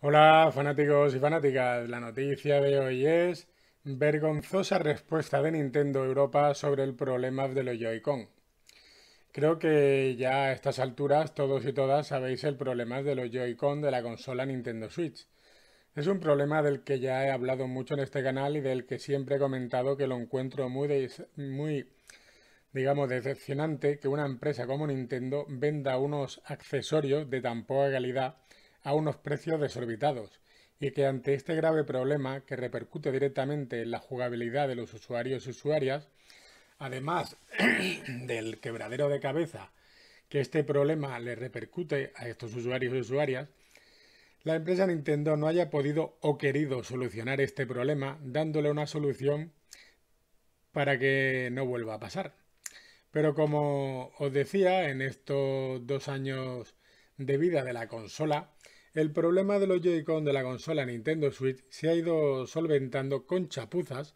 Hola fanáticos y fanáticas, la noticia de hoy es vergonzosa respuesta de Nintendo Europa sobre el problema de los Joy-Con. Creo que ya a estas alturas todos y todas sabéis el problema de los Joy-Con de la consola Nintendo Switch. Es un problema del que ya he hablado mucho en este canal y del que siempre he comentado que lo encuentro muy, muy digamos, decepcionante que una empresa como Nintendo venda unos accesorios de tan poca calidad a unos precios desorbitados y que ante este grave problema que repercute directamente en la jugabilidad de los usuarios y usuarias, además del quebradero de cabeza que este problema le repercute a estos usuarios y usuarias, la empresa Nintendo no haya podido o querido solucionar este problema dándole una solución para que no vuelva a pasar. Pero como os decía, en estos dos años de vida de la consola, el problema de los Joy-Con de la consola Nintendo Switch se ha ido solventando con chapuzas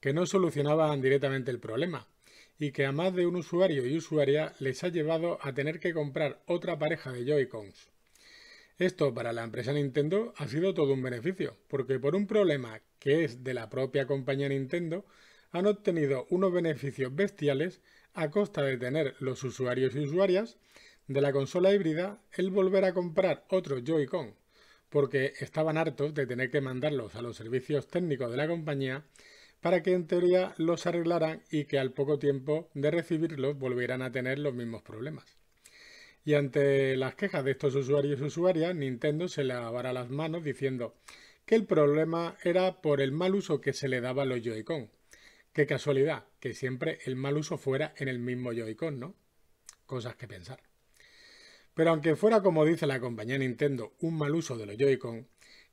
que no solucionaban directamente el problema y que a más de un usuario y usuaria les ha llevado a tener que comprar otra pareja de Joy-Cons. Esto para la empresa Nintendo ha sido todo un beneficio, porque por un problema que es de la propia compañía Nintendo, han obtenido unos beneficios bestiales a costa de tener los usuarios y usuarias de la consola híbrida el volver a comprar otro Joy-Con, porque estaban hartos de tener que mandarlos a los servicios técnicos de la compañía para que en teoría los arreglaran y que al poco tiempo de recibirlos volvieran a tener los mismos problemas. Y ante las quejas de estos usuarios y usuarias, Nintendo se lavará las manos diciendo que el problema era por el mal uso que se le daba a los Joy-Con. Qué casualidad, que siempre el mal uso fuera en el mismo Joy-Con, ¿no? Cosas que pensar. Pero aunque fuera como dice la compañía Nintendo, un mal uso de los Joy-Con,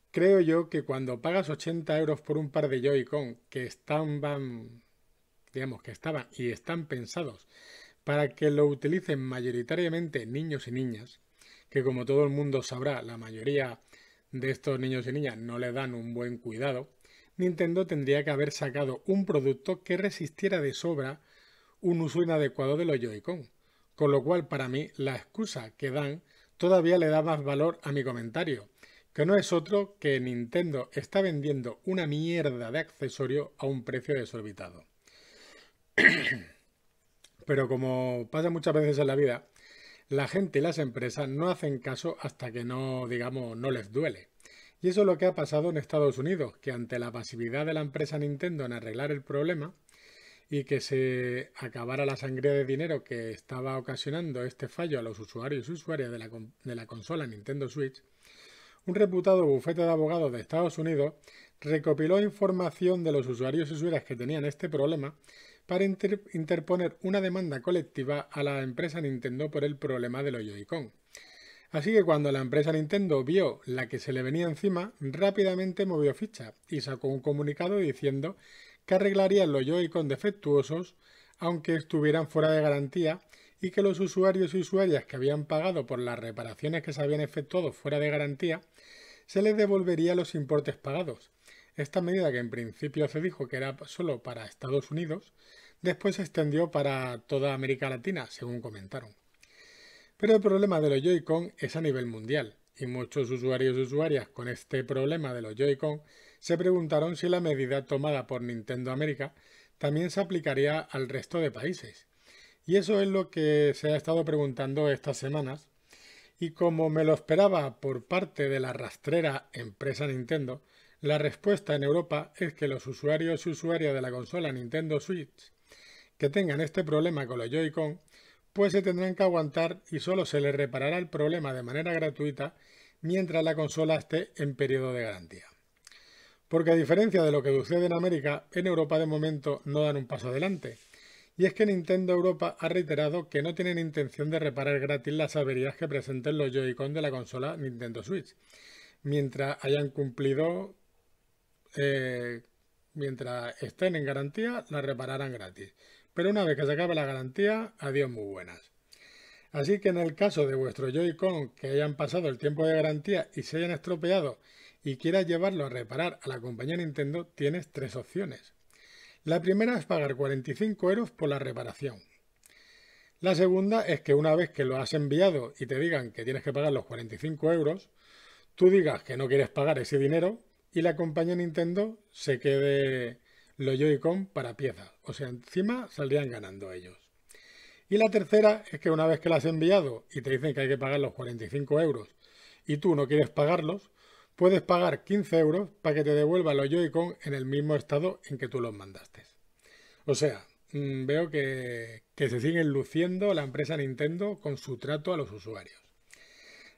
creo yo que cuando pagas 80 euros por un par de Joy-Con que estaban, digamos, que estaban y están pensados para que lo utilicen mayoritariamente niños y niñas, que como todo el mundo sabrá, la mayoría de estos niños y niñas no le dan un buen cuidado, Nintendo tendría que haber sacado un producto que resistiera de sobra un uso inadecuado de los Joy-Con. Con lo cual, para mí, la excusa que dan todavía le da más valor a mi comentario, que no es otro que Nintendo está vendiendo una mierda de accesorio a un precio desorbitado. Pero como pasa muchas veces en la vida, la gente y las empresas no hacen caso hasta que no, digamos, no les duele. Y eso es lo que ha pasado en Estados Unidos, que ante la pasividad de la empresa Nintendo en arreglar el problema, y que se acabara la sangría de dinero que estaba ocasionando este fallo a los usuarios y usuarias de la, consola Nintendo Switch, un reputado bufete de abogados de Estados Unidos recopiló información de los usuarios y usuarias que tenían este problema para interponer una demanda colectiva a la empresa Nintendo por el problema del los Joy-Con. Así que cuando la empresa Nintendo vio la que se le venía encima, rápidamente movió ficha y sacó un comunicado diciendo arreglarían los Joy-Con defectuosos aunque estuvieran fuera de garantía y que los usuarios y usuarias que habían pagado por las reparaciones que se habían efectuado fuera de garantía se les devolvería los importes pagados. Esta medida que en principio se dijo que era solo para Estados Unidos, después se extendió para toda América Latina, según comentaron. Pero el problema de los Joy-Con es a nivel mundial y muchos usuarios y usuarias con este problema de los Joy-Con se preguntaron si la medida tomada por Nintendo América también se aplicaría al resto de países. Y eso es lo que se ha estado preguntando estas semanas. Y como me lo esperaba por parte de la rastrera empresa Nintendo, la respuesta en Europa es que los usuarios y usuarias de la consola Nintendo Switch que tengan este problema con los Joy-Con pues se tendrán que aguantar y solo se les reparará el problema de manera gratuita mientras la consola esté en periodo de garantía. Porque a diferencia de lo que sucede en América, en Europa de momento no dan un paso adelante. Y es que Nintendo Europa ha reiterado que no tienen intención de reparar gratis las averías que presenten los Joy-Con de la consola Nintendo Switch, mientras hayan cumplido... Eh, mientras estén en garantía, la repararán gratis pero una vez que se acabe la garantía, adiós muy buenas. Así que en el caso de vuestro Joy-Con que hayan pasado el tiempo de garantía y se hayan estropeado y quieras llevarlo a reparar a la compañía Nintendo, tienes tres opciones. La primera es pagar 45 euros por la reparación. La segunda es que una vez que lo has enviado y te digan que tienes que pagar los 45 euros, tú digas que no quieres pagar ese dinero y la compañía Nintendo se quede los Joy-Con para piezas. O sea, encima saldrían ganando ellos. Y la tercera es que una vez que las has enviado y te dicen que hay que pagar los 45 euros y tú no quieres pagarlos, puedes pagar 15 euros para que te devuelvan los Joy-Con en el mismo estado en que tú los mandaste. O sea, mm, veo que, que se siguen luciendo la empresa Nintendo con su trato a los usuarios.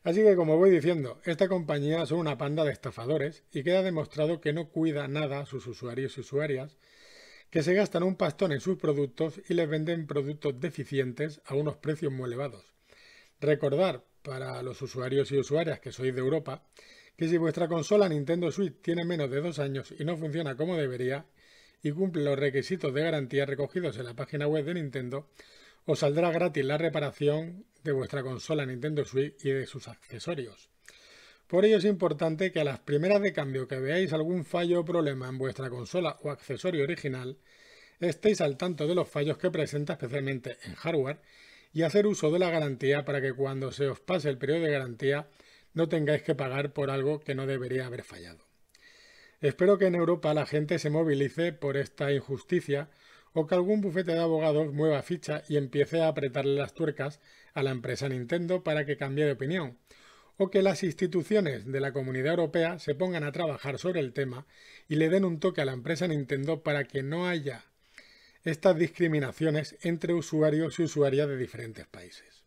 Así que como voy diciendo, esta compañía son una panda de estafadores y queda demostrado que no cuida nada a sus usuarios y usuarias, que se gastan un pastón en sus productos y les venden productos deficientes a unos precios muy elevados. Recordar para los usuarios y usuarias que sois de Europa que si vuestra consola Nintendo Switch tiene menos de dos años y no funciona como debería y cumple los requisitos de garantía recogidos en la página web de Nintendo, os saldrá gratis la reparación de vuestra consola Nintendo Switch y de sus accesorios. Por ello es importante que a las primeras de cambio que veáis algún fallo o problema en vuestra consola o accesorio original, estéis al tanto de los fallos que presenta especialmente en hardware y hacer uso de la garantía para que cuando se os pase el periodo de garantía no tengáis que pagar por algo que no debería haber fallado. Espero que en Europa la gente se movilice por esta injusticia o que algún bufete de abogados mueva ficha y empiece a apretarle las tuercas a la empresa Nintendo para que cambie de opinión, o que las instituciones de la Comunidad Europea se pongan a trabajar sobre el tema y le den un toque a la empresa Nintendo para que no haya estas discriminaciones entre usuarios y usuarias de diferentes países.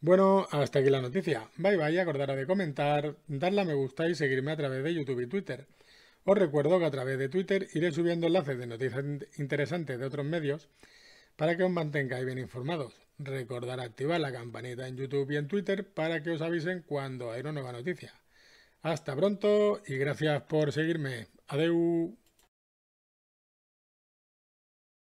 Bueno, hasta aquí la noticia. Bye bye, acordaros de comentar, darle a me gusta y seguirme a través de YouTube y Twitter. Os recuerdo que a través de Twitter iré subiendo enlaces de noticias interesantes de otros medios para que os mantengáis bien informados. Recordar activar la campanita en YouTube y en Twitter para que os avisen cuando hay una nueva noticia. Hasta pronto y gracias por seguirme. Adeu.